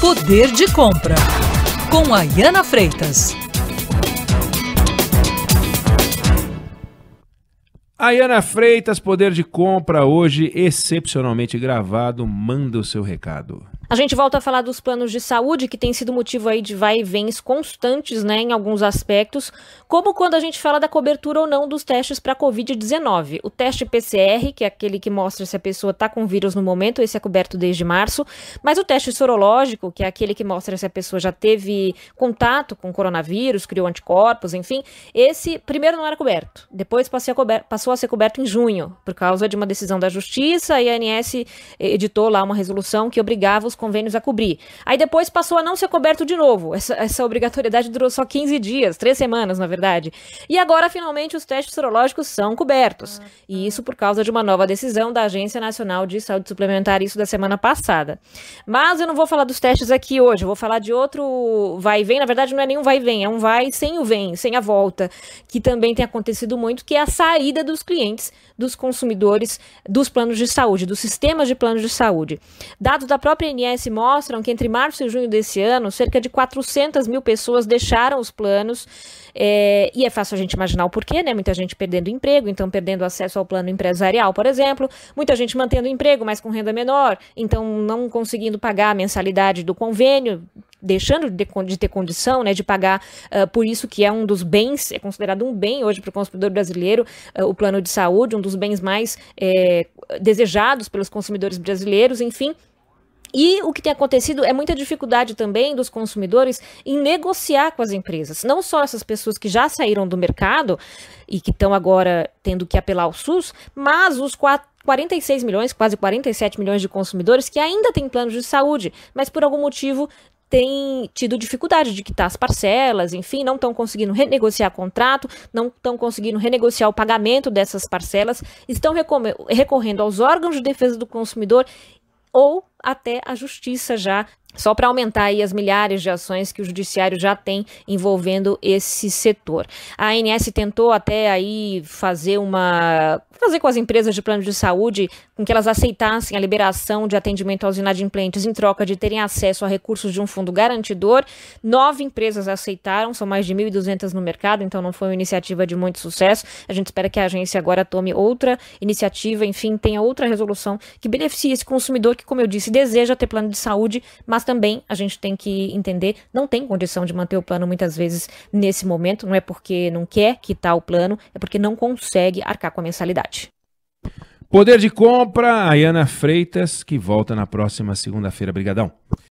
Poder de Compra, com Ayana Freitas. Ayana Freitas, Poder de Compra, hoje excepcionalmente gravado, manda o seu recado. A gente volta a falar dos planos de saúde, que tem sido motivo aí de vai e vens constantes, né, em alguns aspectos, como quando a gente fala da cobertura ou não dos testes para COVID-19. O teste PCR, que é aquele que mostra se a pessoa está com vírus no momento, esse é coberto desde março, mas o teste sorológico, que é aquele que mostra se a pessoa já teve contato com coronavírus, criou anticorpos, enfim, esse primeiro não era coberto, depois passou a, passou a ser coberto em junho, por causa de uma decisão da Justiça, e a ANS editou lá uma resolução que obrigava os convênios a cobrir. Aí depois passou a não ser coberto de novo. Essa, essa obrigatoriedade durou só 15 dias, três semanas, na verdade. E agora, finalmente, os testes serológicos são cobertos. Ah, tá. E isso por causa de uma nova decisão da Agência Nacional de Saúde Suplementar, isso da semana passada. Mas eu não vou falar dos testes aqui hoje, eu vou falar de outro vai e vem. Na verdade, não é nenhum vai e vem, é um vai sem o vem, sem a volta, que também tem acontecido muito, que é a saída dos clientes, dos consumidores, dos planos de saúde, dos sistemas de planos de saúde. Dados da própria NS mostram que entre março e junho desse ano, cerca de 400 mil pessoas deixaram os planos. É, e é fácil a gente imaginar o porquê, né? Muita gente perdendo emprego, então perdendo acesso ao plano empresarial, por exemplo. Muita gente mantendo emprego, mas com renda menor, então não conseguindo pagar a mensalidade do convênio, deixando de, de, ter condição né, de pagar uh, por isso que é um dos bens, é considerado um bem hoje para o consumidor brasileiro, uh, o plano de saúde, um dos bens mais é, desejados pelos consumidores brasileiros, enfim. E o que tem acontecido é muita dificuldade também dos consumidores em negociar com as empresas. Não só essas pessoas que já saíram do mercado e que estão agora tendo que apelar ao SUS, mas os 46 milhões, quase 47 milhões de consumidores que ainda têm planos de saúde, mas por algum motivo têm tido dificuldade de quitar as parcelas, enfim, não estão conseguindo renegociar contrato, não estão conseguindo renegociar o pagamento dessas parcelas, estão recorrendo aos órgãos de defesa do consumidor ou até a justiça já só para aumentar aí as milhares de ações que o judiciário já tem envolvendo esse setor. A ANS tentou até aí fazer uma fazer com as empresas de plano de saúde com que elas aceitassem a liberação de atendimento aos inadimplentes em troca de terem acesso a recursos de um fundo garantidor. Nove empresas aceitaram, são mais de 1.200 no mercado, então não foi uma iniciativa de muito sucesso. A gente espera que a agência agora tome outra iniciativa, enfim, tenha outra resolução que beneficie esse consumidor que, como eu disse, se deseja ter plano de saúde, mas também a gente tem que entender, não tem condição de manter o plano muitas vezes nesse momento, não é porque não quer quitar o plano, é porque não consegue arcar com a mensalidade. Poder de compra, Ayana Freitas, que volta na próxima segunda-feira. Brigadão.